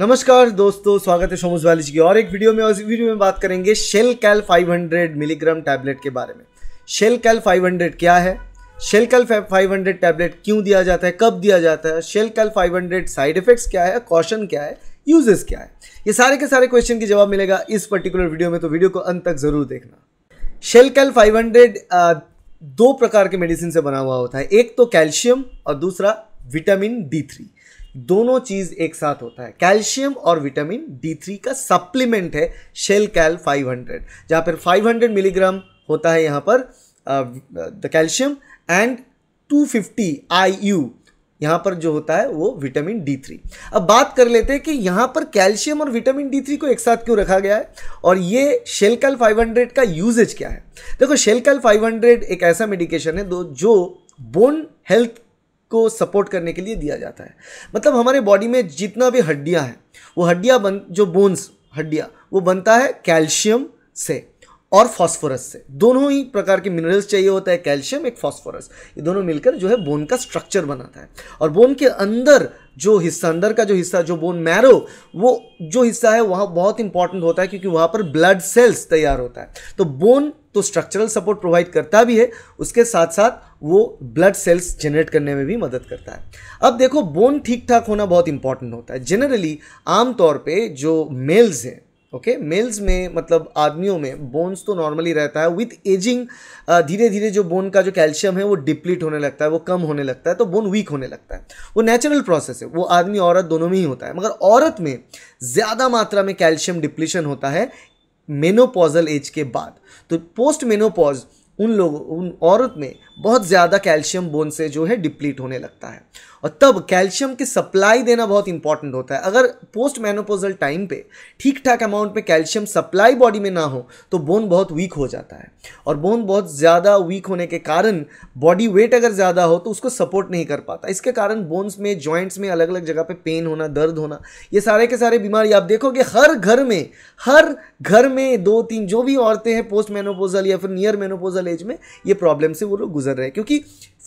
नमस्कार दोस्तों स्वागत है वाली जी की और एक वीडियो में और इस वीडियो में बात करेंगे शेल कैल 500 मिलीग्राम टैबलेट के बारे में शेल कैल 500 क्या है शेल कैल 500 टैबलेट क्यों दिया जाता है कब दिया जाता है शेल कैल 500 साइड इफेक्ट्स क्या है कॉशन क्या है यूजेस क्या है ये सारे के सारे क्वेश्चन के जवाब मिलेगा इस पर्टिकुलर वीडियो में तो वीडियो को अंत तक ज़रूर देखना शेल कैल फाइव दो प्रकार के मेडिसिन से बना हुआ होता है एक तो कैल्शियम और दूसरा विटामिन डी थ्री दोनों चीज़ एक साथ होता है कैल्शियम और विटामिन डी थ्री का सप्लीमेंट है शेल कैल 500 जहाँ पर 500 मिलीग्राम होता है यहाँ पर the calcium and 250 fifty I U यहाँ पर जो होता है वो विटामिन डी थ्री अब बात कर लेते हैं कि यहाँ पर कैल्शियम और विटामिन डी थ्री को एक साथ क्यों रखा गया है और ये फाइव 500 का यूजेज क्या है देखो फाइव 500 एक ऐसा मेडिकेशन है दो जो बोन हेल्थ को सपोर्ट करने के लिए दिया जाता है मतलब हमारे बॉडी में जितना भी हड्डियाँ हैं वो हड्डियाँ बन जो बोन्स हड्डियाँ वो बनता है कैल्शियम से और फॉस्फोरस से दोनों ही प्रकार के मिनरल्स चाहिए होता है कैल्शियम एक फॉस्फोरस ये दोनों मिलकर जो है बोन का स्ट्रक्चर बनाता है और बोन के अंदर जो हिस्सा अंदर का जो हिस्सा जो बोन मैरो वो जो हिस्सा है वहाँ बहुत इंपॉर्टेंट होता है क्योंकि वहाँ पर ब्लड सेल्स तैयार होता है तो बोन तो स्ट्रक्चरल सपोर्ट प्रोवाइड करता भी है उसके साथ साथ वो ब्लड सेल्स जनरेट करने में भी मदद करता है अब देखो बोन ठीक ठाक होना बहुत इंपॉर्टेंट होता है जनरली आमतौर पे जो मेल्स हैं ओके okay? मेल्स में मतलब आदमियों में बोन्स तो नॉर्मली रहता है विथ एजिंग धीरे धीरे जो बोन का जो कैल्शियम है वो डिप्लीट होने लगता है वो कम होने लगता है तो बोन वीक होने लगता है वो नेचुरल प्रोसेस है वो आदमी औरत दोनों में ही होता है मगर औरत में ज़्यादा मात्रा में कैल्शियम डिप्लीशन होता है मेनोपॉजल एज के बाद तो पोस्ट मेनोपॉज उन लोगों उन औरत में बहुत ज़्यादा कैल्शियम बोन से जो है डिप्लीट होने लगता है और तब कैल्शियम की सप्लाई देना बहुत इंपॉर्टेंट होता है अगर पोस्ट मैनोपोजल टाइम पे ठीक ठाक अमाउंट में कैल्शियम सप्लाई बॉडी में ना हो तो बोन बहुत वीक हो जाता है और बोन बहुत ज़्यादा वीक होने के कारण बॉडी वेट अगर ज़्यादा हो तो उसको सपोर्ट नहीं कर पाता इसके कारण बोन्स में जॉइंट्स में अलग अलग जगह पर पेन होना दर्द होना ये सारे के सारे बीमारी आप देखोगे हर घर में हर घर में दो तीन जो भी औरतें हैं पोस्ट मैनोपोजल या फिर नियर मैनोपोजल एज में ये प्रॉब्लम से वो लोग गुजर रहे हैं क्योंकि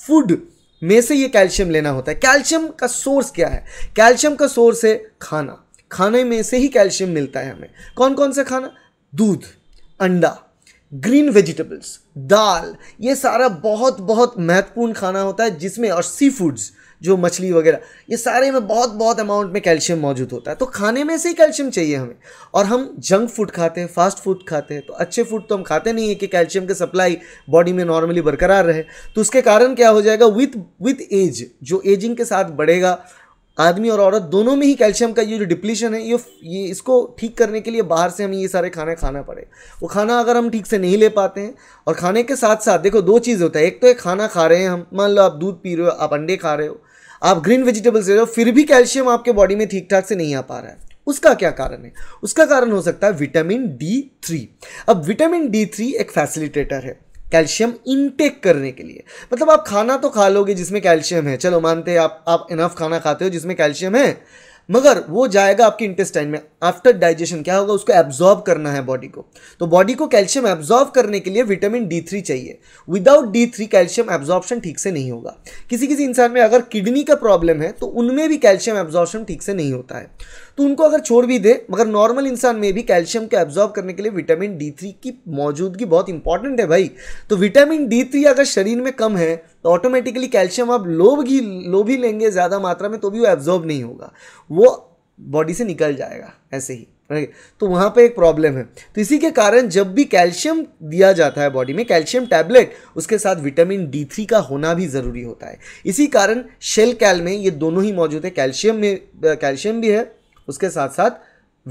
फूड में से ये कैल्शियम लेना होता है कैल्शियम का सोर्स क्या है कैल्शियम का सोर्स है खाना खाने में से ही कैल्शियम मिलता है हमें कौन कौन सा खाना दूध अंडा ग्रीन वेजिटेबल्स दाल ये सारा बहुत बहुत महत्वपूर्ण खाना होता है जिसमें और सी फूड्स जो मछली वगैरह ये सारे में बहुत बहुत अमाउंट में कैल्शियम मौजूद होता है तो खाने में से ही कैल्शियम चाहिए हमें और हम जंक फूड खाते हैं फास्ट फूड खाते हैं तो अच्छे फूड तो हम खाते नहीं है कि कैल्शियम की सप्लाई बॉडी में नॉर्मली बरकरार रहे तो उसके कारण क्या हो जाएगा विथ विथ एज जो एजिंग के साथ बढ़ेगा आदमी और औरत दोनों में ही कैल्शियम का ये जो डिप्लीशन है ये ये इसको ठीक करने के लिए बाहर से हमें ये सारे खाने खाना पड़ेगा वो खाना अगर हम ठीक से नहीं ले पाते हैं और खाने के साथ साथ देखो दो चीज़ होता है एक तो एक खाना खा रहे हैं हम मान लो आप दूध पी रहे हो आप अंडे खा रहे हो आप ग्रीन वेजिटेबल्स ले रहे हो फिर भी कैल्शियम आपके बॉडी में ठीक ठाक से नहीं आ पा रहा है उसका क्या कारण है उसका कारण हो सकता है विटामिन डी थ्री अब विटामिन डी थ्री एक फैसिलिटेटर है कैल्शियम इनटेक करने के लिए मतलब आप खाना तो खा लोगे जिसमें कैल्शियम है चलो मानते हैं आप आप इनफ खाना खाते हो जिसमें कैल्शियम है मगर वो जाएगा आपके इंटेस्टाइन में आफ्टर डाइजेशन क्या होगा उसको एब्जॉर्ब करना है बॉडी को तो बॉडी को कैल्शियम एब्जॉर्ब करने के लिए विटामिन डी थ्री चाहिए without D three calcium absorption ठीक से नहीं होगा किसी किसी इंसान में अगर किडनी का प्रॉब्लम है तो उनमें भी कैल्शियम एब्जॉर्प्शन ठीक से नहीं होता है तो उनको अगर छोड़ भी दे मगर नॉर्मल इंसान में भी कैल्शियम को एब्जॉर्ब करने के लिए विटामिन डी थ्री की मौजूदगी बहुत इंपॉर्टेंट है भाई तो विटामिन डी थ्री अगर शरीर में कम है तो ऑटोमेटिकली कैल्शियम आप लो भी लो भी लेंगे ज़्यादा मात्रा में तो भी वो एब्जॉर्ब नहीं होगा वो बॉडी से निकल जाएगा ऐसे ही तो वहाँ पे एक प्रॉब्लम है तो इसी के कारण जब भी कैल्शियम दिया जाता है बॉडी में कैल्शियम टैबलेट उसके साथ विटामिन डी थ्री का होना भी ज़रूरी होता है इसी कारण शेल कैल में ये दोनों ही मौजूद है कैल्शियम में कैल्शियम भी है उसके साथ साथ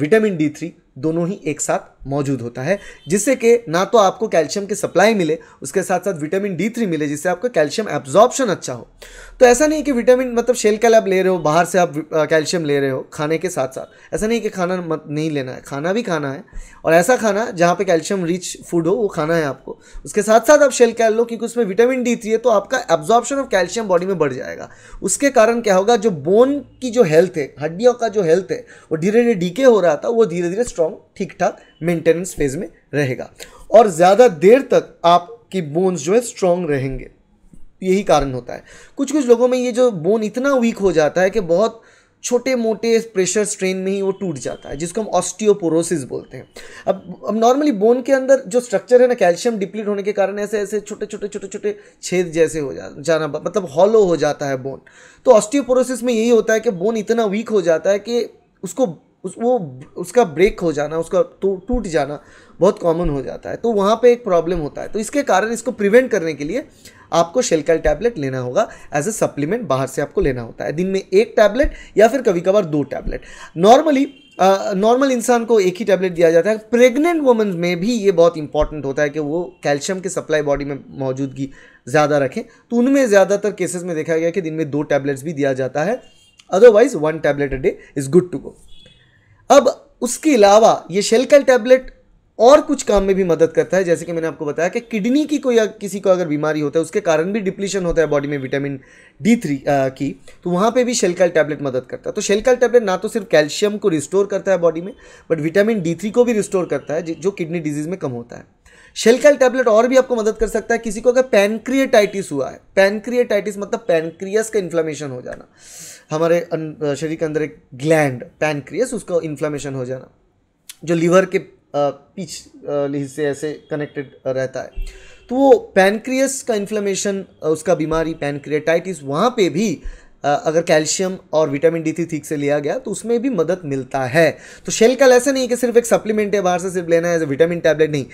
विटामिन डी थ्री दोनों ही एक साथ मौजूद होता है जिससे कि ना तो आपको कैल्शियम की सप्लाई मिले उसके साथ साथ विटामिन डी थ्री मिले जिससे आपका कैल्शियम एब्जॉर्प्शन अच्छा हो तो ऐसा नहीं कि विटामिन मतलब शेल कैल आप ले रहे हो बाहर से आप कैल्शियम ले रहे हो खाने के साथ साथ ऐसा नहीं कि खाना मत नहीं लेना है खाना भी खाना है और ऐसा खाना जहाँ पर कैल्शियम रिच फूड हो वो खाना है आपको उसके साथ साथ आप शेल कैल लो क्योंकि उसमें विटामिन डी थ्री है तो आपका एब्जॉर्प्शन ऑफ कैल्शियम बॉडी में बढ़ जाएगा उसके कारण क्या होगा जो बोन की जो हेल्थ है हड्डियों का जो हेल्थ है वो धीरे धीरे डीके हो रहा था वो धीरे धीरे स्ट्रॉन्ग स्ट्रॉन्ग ठीक ठाक मेंटेनेंस फेज में रहेगा और ज़्यादा देर तक आपकी बोन्स जो है स्ट्रॉन्ग रहेंगे यही कारण होता है कुछ कुछ लोगों में ये जो बोन इतना वीक हो जाता है कि बहुत छोटे मोटे प्रेशर स्ट्रेन में ही वो टूट जाता है जिसको हम ऑस्टियोपोरोसिस बोलते हैं अब अब नॉर्मली बोन के अंदर जो स्ट्रक्चर है ना कैल्शियम डिप्लीट होने के कारण ऐसे ऐसे छोटे छोटे छोटे छोटे छेद जैसे हो जा जाना मतलब हॉलो हो जाता है बोन तो ऑस्टियोपोरोसिस में यही होता है कि बोन इतना वीक हो जाता है कि उसको उस वो उसका ब्रेक हो जाना उसका तो, टूट जाना बहुत कॉमन हो जाता है तो वहाँ पे एक प्रॉब्लम होता है तो इसके कारण इसको प्रिवेंट करने के लिए आपको शेलकल टैबलेट लेना होगा एज ए सप्लीमेंट बाहर से आपको लेना होता है दिन में एक टैबलेट या फिर कभी कभार दो टैबलेट नॉर्मली नॉर्मल इंसान को एक ही टैबलेट दिया जाता है प्रेग्नेंट वुमेन में भी ये बहुत इंपॉर्टेंट होता है कि वो कैल्शियम की सप्लाई बॉडी में मौजूदगी ज़्यादा रखें तो उनमें ज़्यादातर केसेस में देखा गया कि दिन में दो टैबलेट्स भी दिया जाता है otherwise one tablet a day is good to go अब उसके अलावा ये शेलकल टैबलेट और कुछ काम में भी मदद करता है जैसे कि मैंने आपको बताया कि किडनी की कोई किसी को अगर बीमारी होता है उसके कारण भी डिप्लीशन होता है बॉडी में विटामिन डी थ्री की तो वहाँ पे भी शेलकल टैबलेट मदद करता है तो शेलकल टैबलेट ना तो सिर्फ कैल्शियम को रिस्टोर करता है बॉडी में बट विटामिन डी थ्री को भी रिस्टोर करता है जो किडनी डिजीज़ में कम होता है शेलकैल टैबलेट और भी आपको मदद कर सकता है किसी को अगर पैनक्रिएटाइटिस हुआ है पैनक्रिएटाइटिस मतलब पैनक्रियस का इन्फ्लामेशन हो जाना हमारे अं, शरीर के अंदर एक ग्लैंड पैनक्रियस उसका इन्फ्लामेशन हो जाना जो लीवर के पीछ हिस्से ऐसे कनेक्टेड रहता है तो वो पैनक्रियस का इन्फ्लामेशन उसका बीमारी पैनक्रिएटाइटिस वहाँ पे भी अगर कैल्शियम और विटामिन डी थी ठीक से लिया गया तो उसमें भी मदद मिलता है तो शेल कल ऐसा नहीं है कि सिर्फ एक सप्लीमेंट है बाहर से सिर्फ लेना है विटामिन टैबलेट नहीं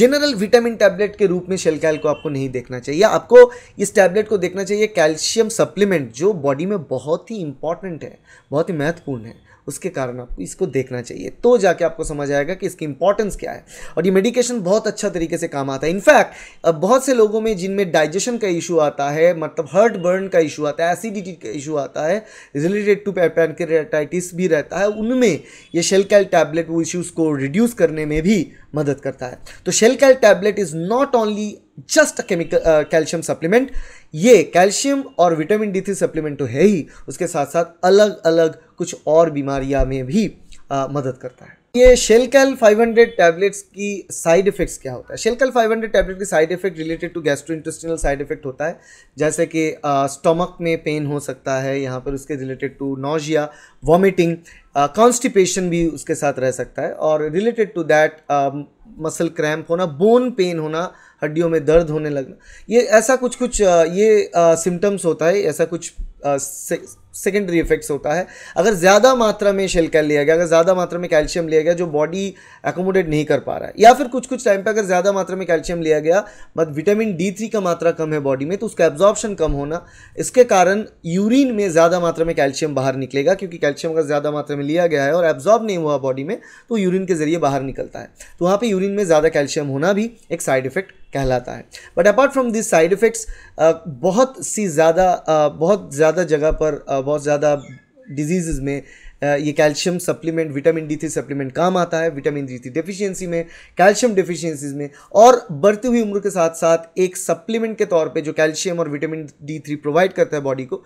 जनरल विटामिन टैबलेट के रूप में शेल कैल को आपको नहीं देखना चाहिए आपको इस टैबलेट को देखना चाहिए कैल्शियम सप्लीमेंट जो बॉडी में बहुत ही इंपॉर्टेंट है बहुत ही महत्वपूर्ण है उसके कारण आपको इसको देखना चाहिए तो जाके आपको समझ आएगा कि इसकी इंपॉर्टेंस क्या है और ये मेडिकेशन बहुत अच्छा तरीके से काम आता है इनफैक्ट बहुत से लोगों में जिनमें डाइजेशन का इशू आता है मतलब हर्ट बर्न का इशू आता है एसिडिटी का इशू आता है रिलेटेड टू पैनक्रेटाइटिस भी रहता है उनमें ये शेल कैल टैबलेट वो इश्यूज़ को रिड्यूस करने में भी मदद करता है तो Shelcal tablet is not only just chemical calcium supplement ये कैल्शियम और विटामिन डी थ्री सप्लीमेंट तो है ही उसके साथ साथ अलग अलग कुछ और बीमारियाँ में भी आ, uh, मदद करता है ये शेलकल 500 टैबलेट्स की साइड इफेक्ट्स क्या होता है शेलकल 500 टैबलेट की side effect related to gastrointestinal side effect होता है जैसे कि स्टमक में पेन हो सकता है यहाँ पर उसके related to nausea vomiting constipation भी उसके साथ रह सकता है और related to that muscle cramp होना बोन पेन होना हड्डियों में दर्द होने लगना ये ऐसा कुछ कुछ ये सिम्टम्स होता है ऐसा कुछ uh, सेकेंडरी इफेक्ट्स होता है अगर ज़्यादा मात्रा में शेलकैल लिया गया अगर ज़्यादा मात्रा में कैल्शियम लिया गया जो बॉडी एकोमोडेट नहीं कर पा रहा है या फिर कुछ कुछ टाइम पे अगर ज़्यादा मात्रा में कैल्शियम लिया गया मत विटामिन डी थ्री का मात्रा कम है बॉडी में तो उसका एब्जॉर्प्शन कम होना इसके कारण यूरिन में ज़्यादा मात्रा में कैल्शियम बाहर निकलेगा क्योंकि कैल्शियम अगर ज़्यादा मात्रा में लिया गया है और एब्जॉर्ब नहीं हुआ बॉडी में तो यूरिन के ज़रिए बाहर निकलता है तो वहाँ पर यूरिन में ज़्यादा कैल्शियम होना भी एक साइड इफेक्ट कहलाता है but apart from this side effects बहुत सी ज़्यादा uh, बहुत ज़्यादा जगह पर uh, बहुत ज़्यादा डिजीज़ में ये calcium supplement vitamin D three supplement काम आता है विटामिन डी थ्री डिफिशियंसी में कैल्शियम डिफिशियंसीज में और बढ़ती हुई उम्र के साथ साथ एक सप्लीमेंट के तौर पे जो कैल्शियम और विटामिन डी थ्री प्रोवाइड करता है बॉडी को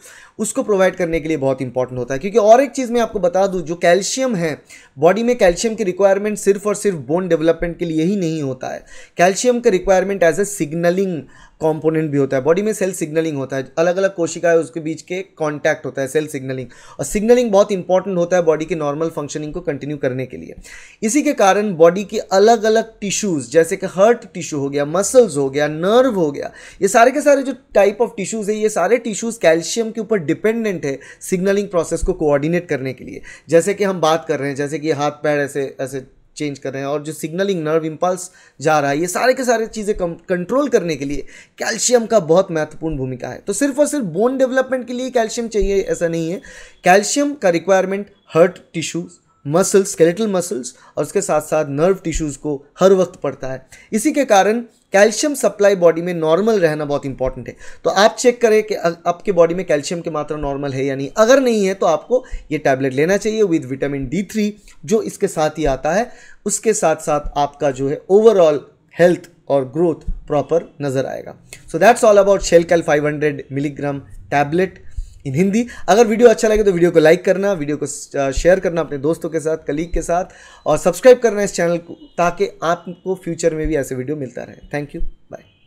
उसको प्रोवाइड करने के लिए बहुत इंपॉर्टेंट होता है क्योंकि और एक चीज़ मैं आपको बता दूँ जो कैल्शियम है बॉडी में कैल्शियम की रिक्वायरमेंट सिर्फ और सिर्फ बोन डेवलपमेंट के लिए ही नहीं होता है कैल्शियम का requirement as a signalling component भी होता है बॉडी में सेल सिग्नलिंग होता है अलग अलग कोशिका है उसके बीच के कांटेक्ट होता है सेल सिग्नलिंग और सिग्नलिंग बहुत इंपॉर्टेंट होता है बॉडी के नॉर्मल फंक्शनिंग को कंटिन्यू करने के लिए इसी के कारण बॉडी के अलग अलग टिश्यूज़ जैसे कि हर्ट टिश्यू हो गया मसल्स हो गया नर्व हो गया ये सारे के सारे जो टाइप ऑफ टिश्यूज़ है ये सारे टिश्यूज़ कैल्शियम के ऊपर डिपेंडेंट है सिग्नलिंग प्रोसेस को कोऑर्डिनेट करने के लिए जैसे कि हम बात कर रहे हैं जैसे कि हाथ पैर ऐसे ऐसे चेंज कर रहे हैं और जो सिग्नलिंग नर्व इम्पल्स जा रहा है ये सारे के सारे चीज़ें कंट्रोल करने के लिए कैल्शियम का बहुत महत्वपूर्ण भूमिका है तो सिर्फ और सिर्फ बोन डेवलपमेंट के लिए कैल्शियम चाहिए ऐसा नहीं है कैल्शियम का requirement heart tissues muscles skeletal muscles और उसके साथ साथ नर्व टिश्यूज़ को हर वक्त पड़ता है इसी के कारण कैल्शियम सप्लाई बॉडी में नॉर्मल रहना बहुत इंपॉर्टेंट है तो आप चेक करें कि आपके बॉडी में कैल्शियम की मात्रा नॉर्मल है या नहीं अगर नहीं है तो आपको ये टैबलेट लेना चाहिए विद विटामिन डी थ्री जो इसके साथ ही आता है उसके साथ साथ आपका जो है ओवरऑल हेल्थ और ग्रोथ प्रॉपर नज़र आएगा so that's all about Shel five hundred milligram tablet in Hindi अगर वीडियो अच्छा लगे तो वीडियो को लाइक करना वीडियो को शेयर करना अपने दोस्तों के साथ कलीग के साथ और सब्सक्राइब करना इस चैनल को ताकि आपको फ्यूचर में भी ऐसे वीडियो मिलता रहे थैंक यू बाय